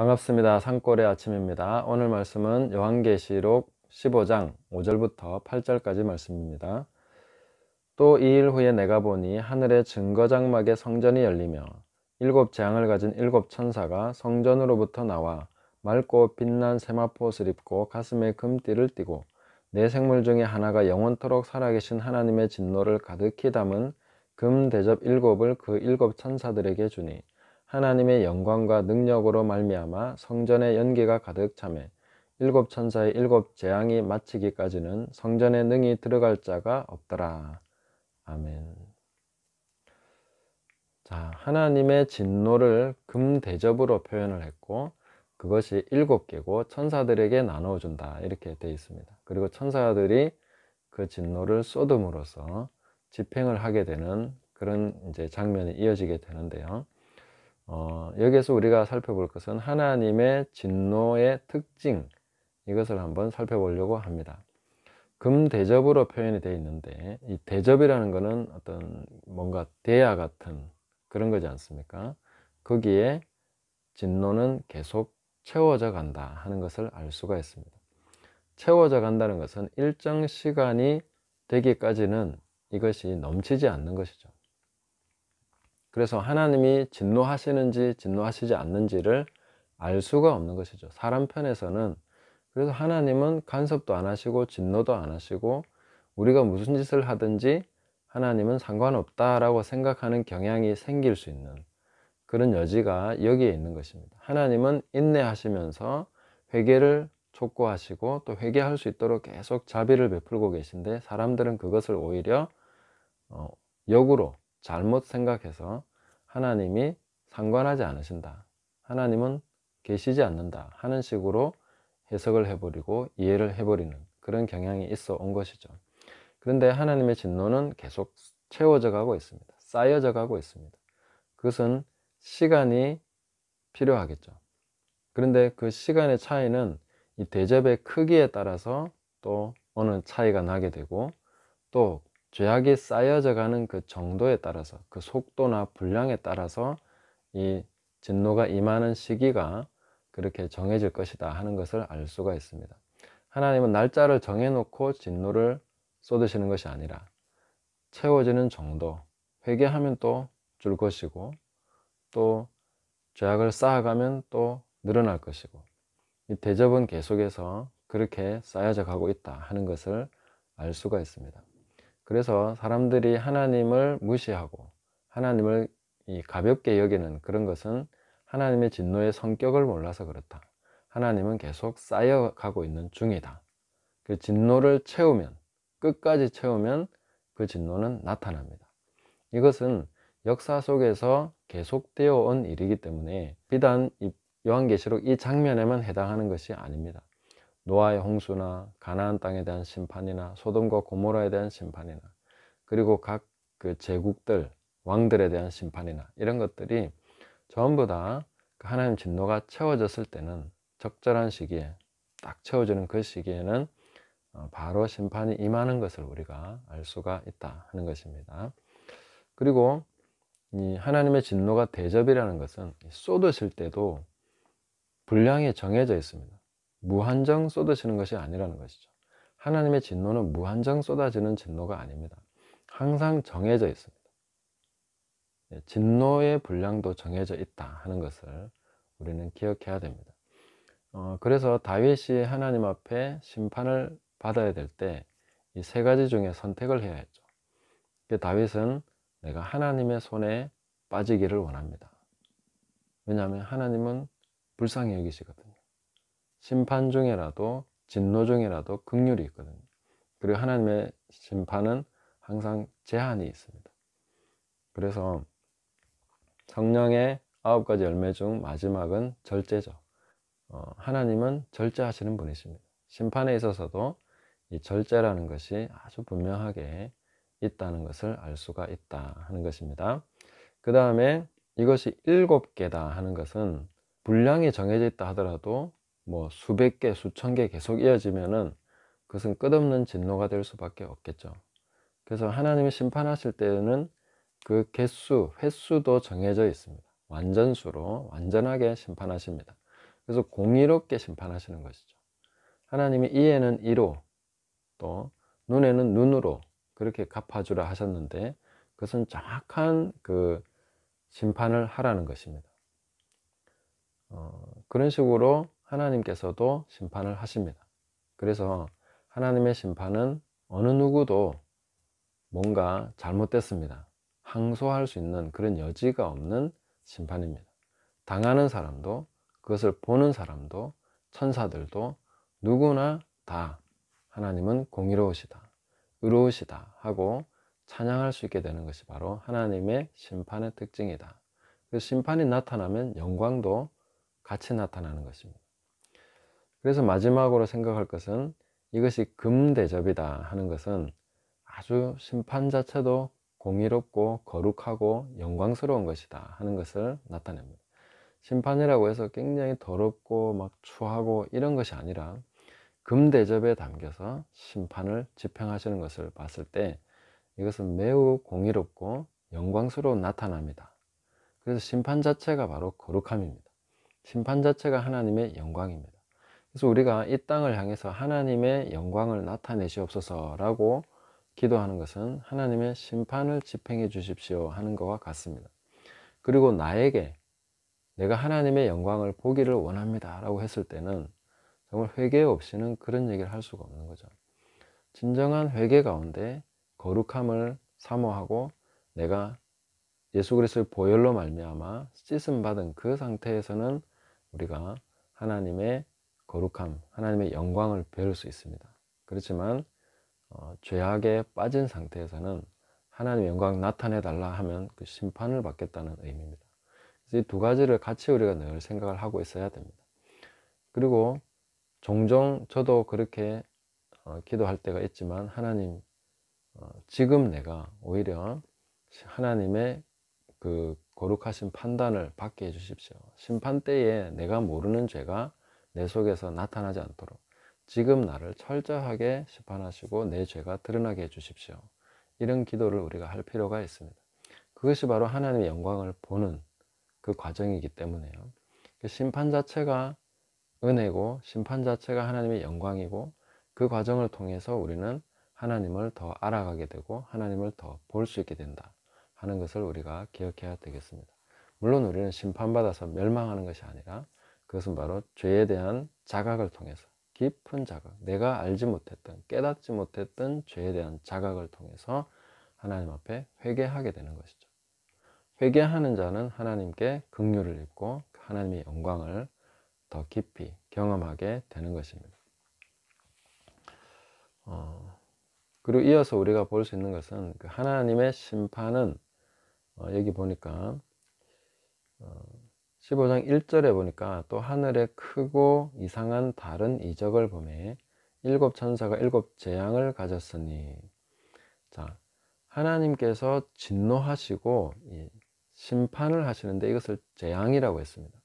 반갑습니다. 산골의 아침입니다. 오늘 말씀은 요한계시록 15장 5절부터 8절까지 말씀입니다. 또 이 일 후에 내가 보니 하늘의 증거장막의 성전이 열리며 일곱 재앙을 가진 일곱 천사가 성전으로부터 나와 맑고 빛난 세마포옷을 입고 가슴에 금띠를 띠고 내 생물 중에 하나가 영원토록 살아계신 하나님의 진노를 가득히 담은 금 대접 일곱을 그 일곱 천사들에게 주니 하나님의 영광과 능력으로 말미암아 성전의 연기가 가득 참에 일곱 천사의 일곱 재앙이 마치기까지는 성전에 능히 들어갈 자가 없더라. 아멘. 자, 하나님의 진노를 금 대접으로 표현을 했고 그것이 일곱 개고 천사들에게 나눠 준다. 이렇게 되어 있습니다. 그리고 천사들이 그 진노를 쏟음으로써 집행을 하게 되는 그런 이제 장면이 이어지게 되는데요. 어, 여기에서 우리가 살펴볼 것은 하나님의 진노의 특징 이것을 한번 살펴보려고 합니다. 금대접으로 표현이 되어 있는데 이 대접이라는 것은 어떤 뭔가 대야 같은 그런 거지 않습니까? 거기에 진노는 계속 채워져 간다 하는 것을 알 수가 있습니다. 채워져 간다는 것은 일정 시간이 되기까지는 이것이 넘치지 않는 것이죠. 그래서 하나님이 진노하시는지 진노하시지 않는지를 알 수가 없는 것이죠. 사람 편에서는 그래서 하나님은 간섭도 안 하시고 진노도 안 하시고 우리가 무슨 짓을 하든지 하나님은 상관없다라고 생각하는 경향이 생길 수 있는 그런 여지가 여기에 있는 것입니다. 하나님은 인내하시면서 회개를 촉구하시고 또 회개할 수 있도록 계속 자비를 베풀고 계신데 사람들은 그것을 오히려 어, 역으로 잘못 생각해서 하나님이 상관하지 않으신다. 하나님은 계시지 않는다 하는 식으로 해석을 해버리고 이해를 해버리는 그런 경향이 있어 온 것이죠. 그런데 하나님의 진노는 계속 채워져 가고 있습니다. 쌓여져 가고 있습니다. 그것은 시간이 필요하겠죠. 그런데 그 시간의 차이는 이 대접의 크기에 따라서 또 어느 차이가 나게 되고 또 죄악이 쌓여져 가는 그 정도에 따라서 그 속도나 분량에 따라서 이 진노가 임하는 시기가 그렇게 정해질 것이다 하는 것을 알 수가 있습니다. 하나님은 날짜를 정해놓고 진노를 쏟으시는 것이 아니라 채워지는 정도, 회개하면 또 줄 것이고 또 죄악을 쌓아가면 또 늘어날 것이고 이 대접은 계속해서 그렇게 쌓여져 가고 있다 하는 것을 알 수가 있습니다. 그래서 사람들이 하나님을 무시하고 하나님을 가볍게 여기는 그런 것은 하나님의 진노의 성격을 몰라서 그렇다. 하나님은 계속 쌓여가고 있는 중이다. 그 진노를 채우면 끝까지 채우면 그 진노는 나타납니다. 이것은 역사 속에서 계속되어 온 일이기 때문에 비단 요한계시록 이 장면에만 해당하는 것이 아닙니다. 노아의 홍수나 가나안 땅에 대한 심판이나 소돔과 고모라에 대한 심판이나 그리고 각 그 제국들 왕들에 대한 심판이나 이런 것들이 전부 다 그 하나님 진노가 채워졌을 때는 적절한 시기에 딱 채워지는 그 시기에는 어, 바로 심판이 임하는 것을 우리가 알 수가 있다 하는 것입니다. 그리고 이 하나님의 진노가 대접이라는 것은 쏟으실 때도 분량이 정해져 있습니다. 무한정 쏟으시는 것이 아니라는 것이죠. 하나님의 진노는 무한정 쏟아지는 진노가 아닙니다. 항상 정해져 있습니다. 예, 진노의 분량도 정해져 있다 하는 것을 우리는 기억해야 됩니다. 어, 그래서 다윗이 하나님 앞에 심판을 받아야 될 때 이 세 가지 중에 선택을 해야 했죠. 그 다윗은 내가 하나님의 손에 빠지기를 원합니다. 왜냐하면 하나님은 불쌍히 여기시거든요. 심판 중에라도 진노 중에라도 극률이 있거든요. 그리고 하나님의 심판은 항상 제한이 있습니다. 그래서 성령의 아홉 가지 열매 중 마지막은 절제죠. 어, 하나님은 절제하시는 분이십니다. 심판에 있어서도 이 절제라는 것이 아주 분명하게 있다는 것을 알 수가 있다 하는 것입니다. 그 다음에 이것이 일곱 개다 하는 것은 분량이 정해져 있다 하더라도 뭐 수백 개, 수천 개 계속 이어지면은 그것은 끝없는 진노가 될 수밖에 없겠죠. 그래서 하나님이 심판하실 때는 그 개수, 횟수도 정해져 있습니다. 완전수로 완전하게 심판하십니다. 그래서 공의롭게 심판하시는 것이죠. 하나님이 이에는 이로 또 눈에는 눈으로 그렇게 갚아주라 하셨는데 그것은 정확한 그 심판을 하라는 것입니다. 어, 그런 식으로 하나님께서도 심판을 하십니다. 그래서 하나님의 심판은 어느 누구도 뭔가 잘못됐습니다. 항소할 수 있는 그런 여지가 없는 심판입니다. 당하는 사람도 그것을 보는 사람도 천사들도 누구나 다 하나님은 공의로우시다, 의로우시다 하고 찬양할 수 있게 되는 것이 바로 하나님의 심판의 특징이다. 그 심판이 나타나면 영광도 같이 나타나는 것입니다. 그래서 마지막으로 생각할 것은 이것이 금대접이다 하는 것은 아주 심판 자체도 공의롭고 거룩하고 영광스러운 것이다 하는 것을 나타냅니다. 심판이라고 해서 굉장히 더럽고 막 추하고 이런 것이 아니라 금대접에 담겨서 심판을 집행하시는 것을 봤을 때 이것은 매우 공의롭고 영광스러운 나타납니다. 그래서 심판 자체가 바로 거룩함입니다. 심판 자체가 하나님의 영광입니다. 그래서 우리가 이 땅을 향해서 하나님의 영광을 나타내시옵소서라고 기도하는 것은 하나님의 심판을 집행해 주십시오 하는 것과 같습니다. 그리고 나에게 내가 하나님의 영광을 보기를 원합니다 라고 했을 때는 정말 회개 없이는 그런 얘기를 할 수가 없는 거죠. 진정한 회개 가운데 거룩함을 사모하고 내가 예수 그리스도의 보혈로 말미암아 씻음 받은 그 상태에서는 우리가 하나님의 거룩함, 하나님의 영광을 배울 수 있습니다. 그렇지만 어, 죄악에 빠진 상태에서는 하나님의 영광 나타내달라 하면 그 심판을 받겠다는 의미입니다. 이 두 가지를 같이 우리가 늘 생각을 하고 있어야 됩니다. 그리고 종종 저도 그렇게 어, 기도할 때가 있지만 하나님 어, 지금 내가 오히려 하나님의 그 거룩하신 판단을 받게 해주십시오. 심판 때에 내가 모르는 죄가 내 속에서 나타나지 않도록 지금 나를 철저하게 심판하시고 내 죄가 드러나게 해주십시오. 이런 기도를 우리가 할 필요가 있습니다. 그것이 바로 하나님의 영광을 보는 그 과정이기 때문에요. 그 심판 자체가 은혜고 심판 자체가 하나님의 영광이고 그 과정을 통해서 우리는 하나님을 더 알아가게 되고 하나님을 더 볼 수 있게 된다 하는 것을 우리가 기억해야 되겠습니다. 물론 우리는 심판받아서 멸망하는 것이 아니라 그것은 바로 죄에 대한 자각을 통해서 깊은 자각, 내가 알지 못했던, 깨닫지 못했던 죄에 대한 자각을 통해서 하나님 앞에 회개하게 되는 것이죠. 회개하는 자는 하나님께 긍휼을 입고 하나님의 영광을 더 깊이 경험하게 되는 것입니다. 어, 그리고 이어서 우리가 볼 수 있는 것은 그 하나님의 심판은 어, 여기 보니까 어, 15장 1절에 보니까 또 하늘에 크고 이상한 다른 이적을 보매 일곱 천사가 일곱 재앙을 가졌으니 자 하나님께서 진노하시고 심판을 하시는데 이것을 재앙이라고 했습니다.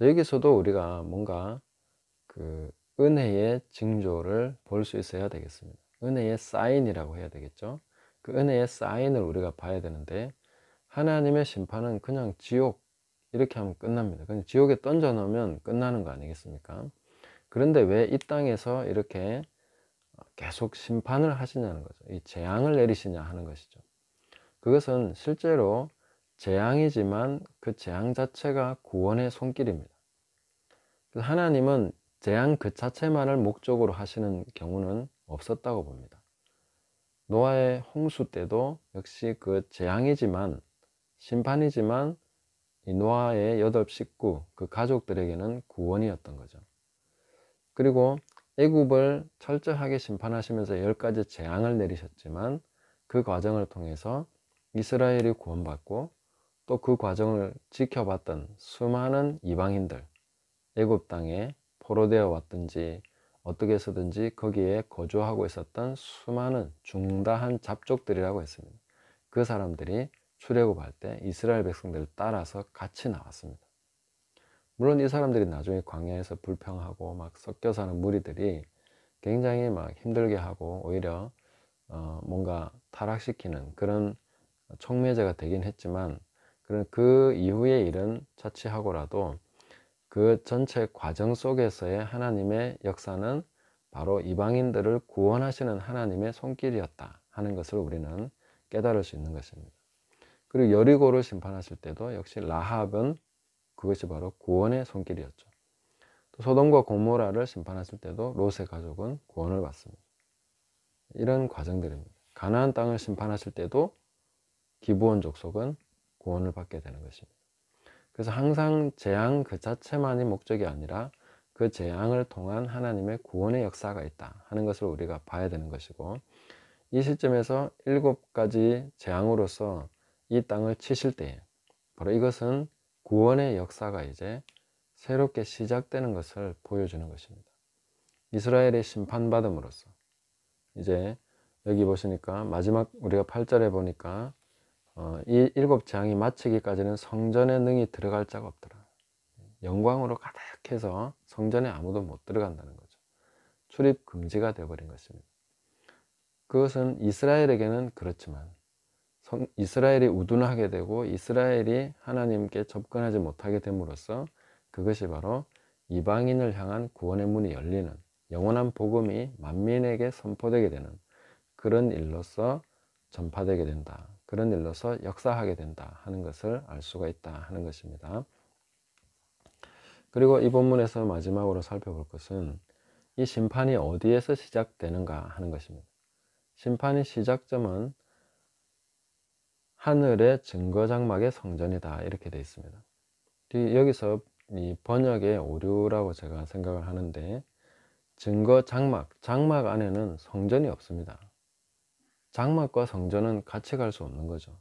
여기서도 우리가 뭔가 그 은혜의 징조를 볼 수 있어야 되겠습니다. 은혜의 사인이라고 해야 되겠죠. 그 은혜의 사인을 우리가 봐야 되는데 하나님의 심판은 그냥 지옥 이렇게 하면 끝납니다. 근데 지옥에 던져 놓으면 끝나는 거 아니겠습니까? 그런데 왜 이 땅에서 이렇게 계속 심판을 하시냐는 거죠. 이 재앙을 내리시냐 하는 것이죠. 그것은 실제로 재앙이지만 그 재앙 자체가 구원의 손길입니다. 하나님은 재앙 그 자체만을 목적으로 하시는 경우는 없었다고 봅니다. 노아의 홍수 때도 역시 그 재앙이지만 심판이지만 이 노아의 여덟 식구 그 가족들에게는 구원이었던 거죠. 그리고 애굽을 철저하게 심판하시면서 열 가지 재앙을 내리셨지만 그 과정을 통해서 이스라엘이 구원받고 또 그 과정을 지켜봤던 수많은 이방인들 애굽 땅에 포로되어 왔든지 어떻게 해서든지 거기에 거주하고 있었던 수많은 중다한 잡족들이라고 했습니다. 그 사람들이 출애굽할 때 이스라엘 백성들을 따라서 같이 나왔습니다. 물론 이 사람들이 나중에 광야에서 불평하고 막 섞여 사는 무리들이 굉장히 막 힘들게 하고 오히려 어 뭔가 타락시키는 그런 총매제가 되긴 했지만 그런 그 이후의 일은 차치하고라도 그 전체 과정 속에서의 하나님의 역사는 바로 이방인들을 구원하시는 하나님의 손길이었다 하는 것을 우리는 깨달을 수 있는 것입니다. 그리고 여리고를 심판하실 때도 역시 라합은 그것이 바로 구원의 손길이었죠. 또 소돔과 고모라를 심판하실 때도 롯의 가족은 구원을 받습니다. 이런 과정들입니다. 가나안 땅을 심판하실 때도 기부원 족속은 구원을 받게 되는 것입니다. 그래서 항상 재앙 그 자체만이 목적이 아니라 그 재앙을 통한 하나님의 구원의 역사가 있다 하는 것을 우리가 봐야 되는 것이고 이 시점에서 일곱 가지 재앙으로서 이 땅을 치실 때에 바로 이것은 구원의 역사가 이제 새롭게 시작되는 것을 보여주는 것입니다. 이스라엘의 심판받음으로써 이제 여기 보시니까 마지막 우리가 8절에 보니까 어, 이 일곱 재이 마치기까지는 성전에 능히 들어갈 자가 없더라. 영광으로 가득해서 성전에 아무도 못 들어간다는 거죠. 출입 금지가 되어버린 것입니다. 그것은 이스라엘에게는 그렇지만 이스라엘이 우둔하게 되고 이스라엘이 하나님께 접근하지 못하게 됨으로써 그것이 바로 이방인을 향한 구원의 문이 열리는 영원한 복음이 만민에게 선포되게 되는 그런 일로서 전파되게 된다. 그런 일로서 역사하게 된다 하는 것을 알 수가 있다 하는 것입니다. 그리고 이 본문에서 마지막으로 살펴볼 것은 이 심판이 어디에서 시작되는가 하는 것입니다. 심판의 시작점은 하늘의 증거장막의 성전이다 이렇게 되어 있습니다. 여기서 이 번역의 오류라고 제가 생각을 하는데 증거장막, 장막 안에는 성전이 없습니다. 장막과 성전은 같이 갈 수 없는 거죠.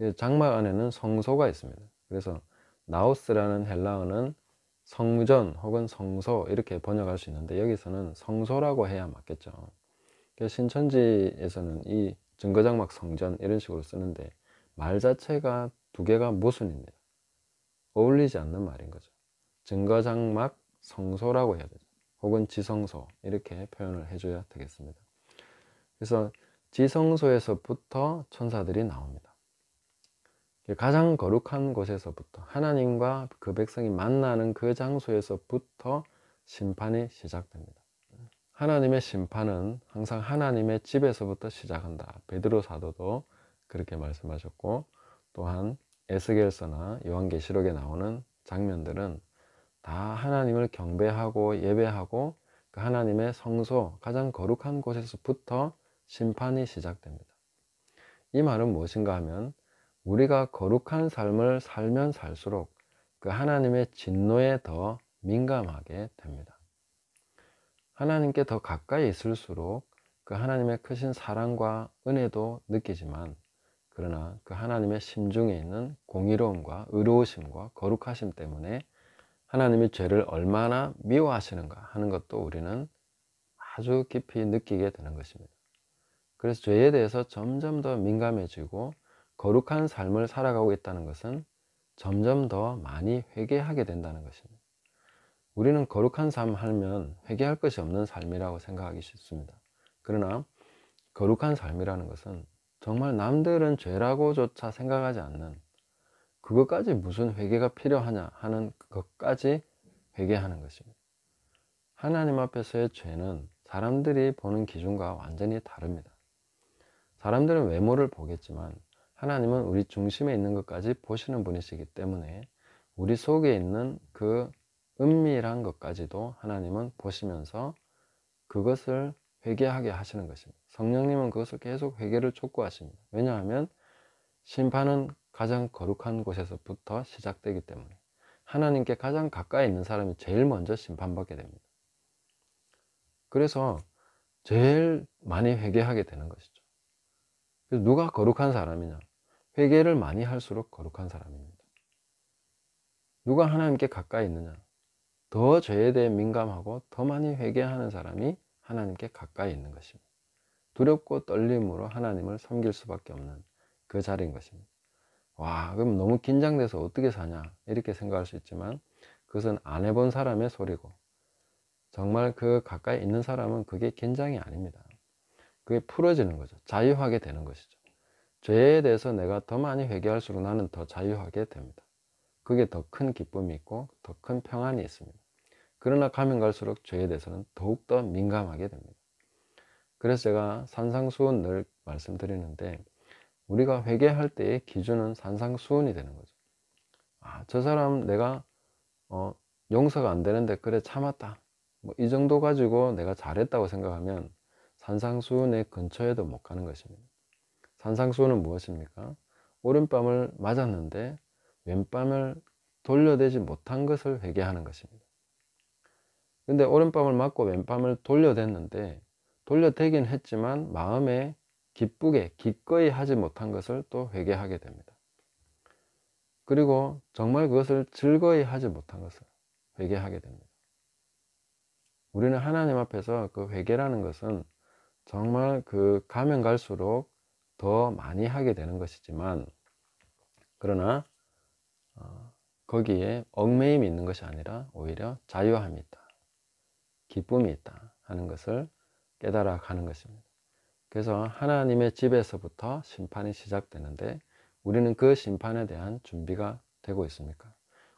예, 장막 안에는 성소가 있습니다. 그래서 나우스라는 헬라어는 성전 혹은 성소 이렇게 번역할 수 있는데 여기서는 성소라고 해야 맞겠죠. 신천지에서는 이 증거장막 성전 이런 식으로 쓰는데 말 자체가 두 개가 모순입니다. 어울리지 않는 말인 거죠. 증거장막 성소라고 해야 되죠. 혹은 지성소 이렇게 표현을 해줘야 되겠습니다. 그래서 지성소에서부터 천사들이 나옵니다. 가장 거룩한 곳에서부터 하나님과 그 백성이 만나는 그 장소에서부터 심판이 시작됩니다. 하나님의 심판은 항상 하나님의 집에서부터 시작한다. 베드로 사도도 그렇게 말씀하셨고 또한 에스겔서나 요한계시록에 나오는 장면들은 다 하나님을 경배하고 예배하고 그 하나님의 성소 가장 거룩한 곳에서부터 심판이 시작됩니다. 이 말은 무엇인가 하면 우리가 거룩한 삶을 살면 살수록 그 하나님의 진노에 더 민감하게 됩니다. 하나님께 더 가까이 있을수록 그 하나님의 크신 사랑과 은혜도 느끼지만 그러나 그 하나님의 심중에 있는 공의로움과 의로우심과 거룩하심 때문에 하나님이 죄를 얼마나 미워하시는가 하는 것도 우리는 아주 깊이 느끼게 되는 것입니다. 그래서 죄에 대해서 점점 더 민감해지고 거룩한 삶을 살아가고 있다는 것은 점점 더 많이 회개하게 된다는 것입니다. 우리는 거룩한 삶을 하면 회개할 것이 없는 삶이라고 생각하기 쉽습니다. 그러나 거룩한 삶이라는 것은 정말 남들은 죄라고조차 생각하지 않는 그것까지 무슨 회개가 필요하냐 하는 것까지 회개하는 것입니다. 하나님 앞에서의 죄는 사람들이 보는 기준과 완전히 다릅니다. 사람들은 외모를 보겠지만 하나님은 우리 중심에 있는 것까지 보시는 분이시기 때문에 우리 속에 있는 그 은밀한 것까지도 하나님은 보시면서 그것을 회개하게 하시는 것입니다. 성령님은 그것을 계속 회개를 촉구하십니다. 왜냐하면 심판은 가장 거룩한 곳에서부터 시작되기 때문에 하나님께 가장 가까이 있는 사람이 제일 먼저 심판받게 됩니다. 그래서 제일 많이 회개하게 되는 것이죠. 누가 거룩한 사람이냐? 회개를 많이 할수록 거룩한 사람입니다. 누가 하나님께 가까이 있느냐? 더 죄에 대해 민감하고 더 많이 회개하는 사람이 하나님께 가까이 있는 것입니다. 두렵고 떨림으로 하나님을 섬길 수밖에 없는 그 자리인 것입니다. 와, 그럼 너무 긴장돼서 어떻게 사냐? 이렇게 생각할 수 있지만 그것은 안 해본 사람의 소리고 정말 그 가까이 있는 사람은 그게 긴장이 아닙니다. 그게 풀어지는 거죠. 자유하게 되는 것이죠. 죄에 대해서 내가 더 많이 회개할수록 나는 더 자유하게 됩니다. 그게 더 큰 기쁨이 있고 더 큰 평안이 있습니다. 그러나 가면 갈수록 죄에 대해서는 더욱더 민감하게 됩니다. 그래서 제가 산상수훈 늘 말씀드리는데 우리가 회개할 때의 기준은 산상수훈이 되는 거죠. 아, 저 사람 내가 어, 용서가 안 되는데 그래 참았다. 뭐 이 정도 가지고 내가 잘했다고 생각하면 산상수훈의 근처에도 못 가는 것입니다. 산상수훈은 무엇입니까? 오른뺨을 맞았는데 왼뺨을 돌려대지 못한 것을 회개하는 것입니다. 근데 오른밤을 맞고 왼밤을 돌려댔는데 돌려대긴 했지만 마음에 기쁘게 기꺼이 하지 못한 것을 또 회개하게 됩니다. 그리고 정말 그것을 즐거이 하지 못한 것을 회개하게 됩니다. 우리는 하나님 앞에서 그 회개라는 것은 정말 그 가면 갈수록 더 많이 하게 되는 것이지만 그러나 어, 거기에 얽매임이 있는 것이 아니라 오히려 자유함이 있다. 기쁨이 있다 하는 것을 깨달아 가는 것입니다. 그래서 하나님의 집에서부터 심판이 시작되는데 우리는 그 심판에 대한 준비가 되고 있습니까?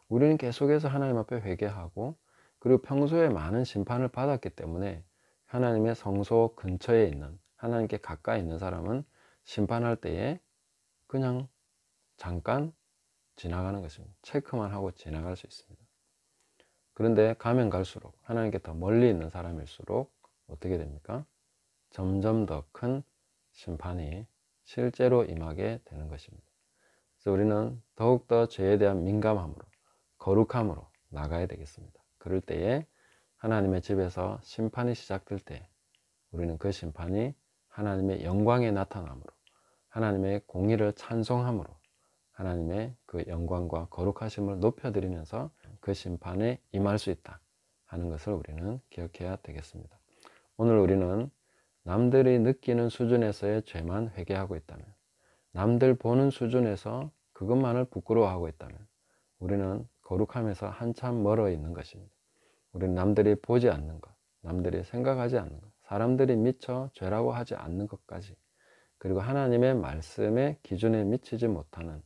우리는 계속해서 하나님 앞에 회개하고 그리고 평소에 많은 심판을 받았기 때문에 하나님의 성소 근처에 있는 하나님께 가까이 있는 사람은 심판할 때에 그냥 잠깐 지나가는 것입니다. 체크만 하고 지나갈 수 있습니다. 그런데 가면 갈수록 하나님께 더 멀리 있는 사람일수록 어떻게 됩니까? 점점 더 큰 심판이 실제로 임하게 되는 것입니다. 그래서 우리는 더욱더 죄에 대한 민감함으로 거룩함으로 나가야 되겠습니다. 그럴 때에 하나님의 집에서 심판이 시작될 때 우리는 그 심판이 하나님의 영광의 나타남으로 하나님의 공의를 찬송함으로 하나님의 그 영광과 거룩하심을 높여드리면서 그 심판에 임할 수 있다 하는 것을 우리는 기억해야 되겠습니다. 오늘 우리는 남들이 느끼는 수준에서의 죄만 회개하고 있다면 남들 보는 수준에서 그것만을 부끄러워하고 있다면 우리는 거룩함에서 한참 멀어 있는 것입니다. 우리는 남들이 보지 않는 것, 남들이 생각하지 않는 것, 사람들이 미처 죄라고 하지 않는 것까지 그리고 하나님의 말씀의 기준에 미치지 못하는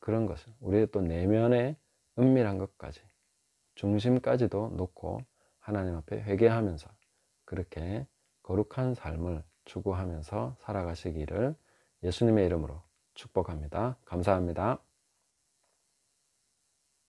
그런 것을 우리의 또 내면의 은밀한 것까지 중심까지도 놓고 하나님 앞에 회개하면서 그렇게 거룩한 삶을 추구하면서 살아가시기를 예수님의 이름으로 축복합니다. 감사합니다.